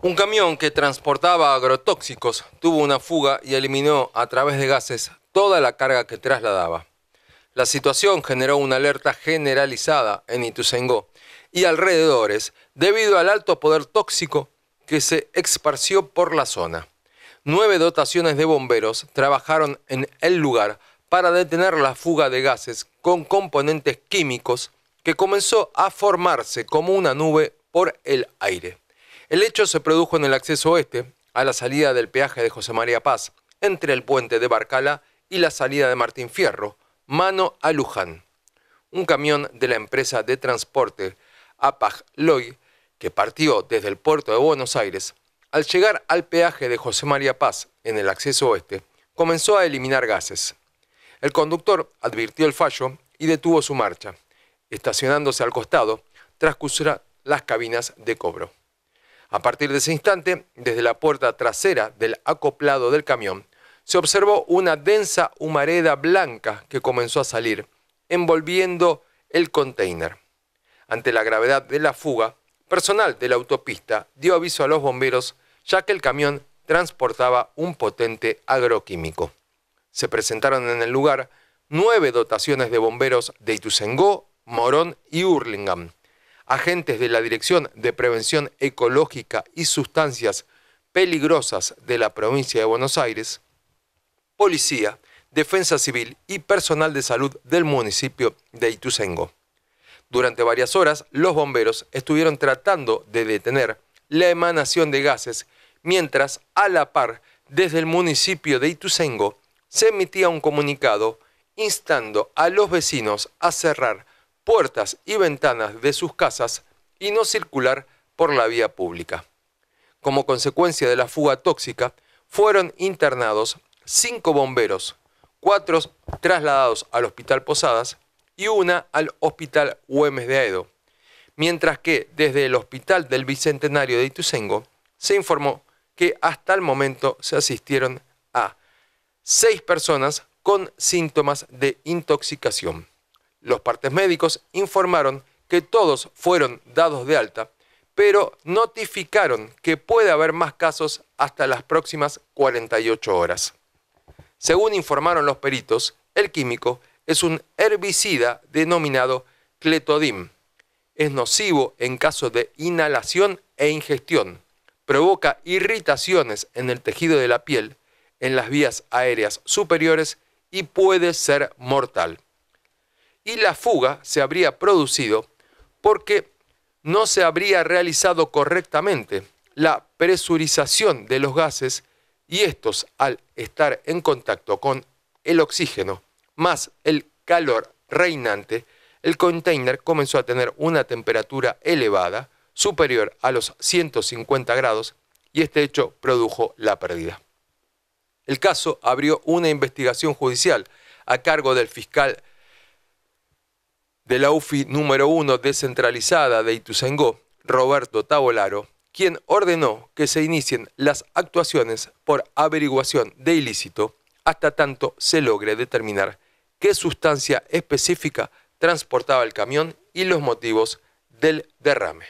Un camión que transportaba agrotóxicos tuvo una fuga y eliminó a través de gases toda la carga que trasladaba. La situación generó una alerta generalizada en Itusengó y alrededores debido al alto poder tóxico que se esparció por la zona. Nueve dotaciones de bomberos trabajaron en el lugar para detener la fuga de gases con componentes químicos que comenzó a formarse como una nube por el aire. El hecho se produjo en el acceso oeste, a la salida del peaje de José María Paz, entre el puente de Barcala y la salida de Martín Fierro, mano a Luján. Un camión de la empresa de transporte APAG Loy, que partió desde el puerto de Buenos Aires, al llegar al peaje de José María Paz en el acceso oeste, comenzó a eliminar gases. El conductor advirtió el fallo y detuvo su marcha, estacionándose al costado tras cruzar las cabinas de cobro. A partir de ese instante, desde la puerta trasera del acoplado del camión, se observó una densa humareda blanca que comenzó a salir, envolviendo el container. Ante la gravedad de la fuga, personal de la autopista dio aviso a los bomberos ya que el camión transportaba un potente agroquímico. Se presentaron en el lugar nueve dotaciones de bomberos de Itusengó, Morón y Urlingam agentes de la Dirección de Prevención Ecológica y Sustancias Peligrosas de la provincia de Buenos Aires, policía, defensa civil y personal de salud del municipio de Ituzengo. Durante varias horas, los bomberos estuvieron tratando de detener la emanación de gases, mientras a la par, desde el municipio de Ituzengo, se emitía un comunicado instando a los vecinos a cerrar puertas y ventanas de sus casas y no circular por la vía pública. Como consecuencia de la fuga tóxica, fueron internados cinco bomberos, cuatro trasladados al Hospital Posadas y una al Hospital Güemes de Aedo, mientras que desde el Hospital del Bicentenario de Ituzengo se informó que hasta el momento se asistieron a seis personas con síntomas de intoxicación. Los partes médicos informaron que todos fueron dados de alta, pero notificaron que puede haber más casos hasta las próximas 48 horas. Según informaron los peritos, el químico es un herbicida denominado cletodim. Es nocivo en caso de inhalación e ingestión. Provoca irritaciones en el tejido de la piel, en las vías aéreas superiores y puede ser mortal y la fuga se habría producido porque no se habría realizado correctamente la presurización de los gases y estos al estar en contacto con el oxígeno más el calor reinante, el container comenzó a tener una temperatura elevada, superior a los 150 grados, y este hecho produjo la pérdida. El caso abrió una investigación judicial a cargo del fiscal de la UFI número 1 descentralizada de Ituzaingó, Roberto Tabolaro, quien ordenó que se inicien las actuaciones por averiguación de ilícito hasta tanto se logre determinar qué sustancia específica transportaba el camión y los motivos del derrame.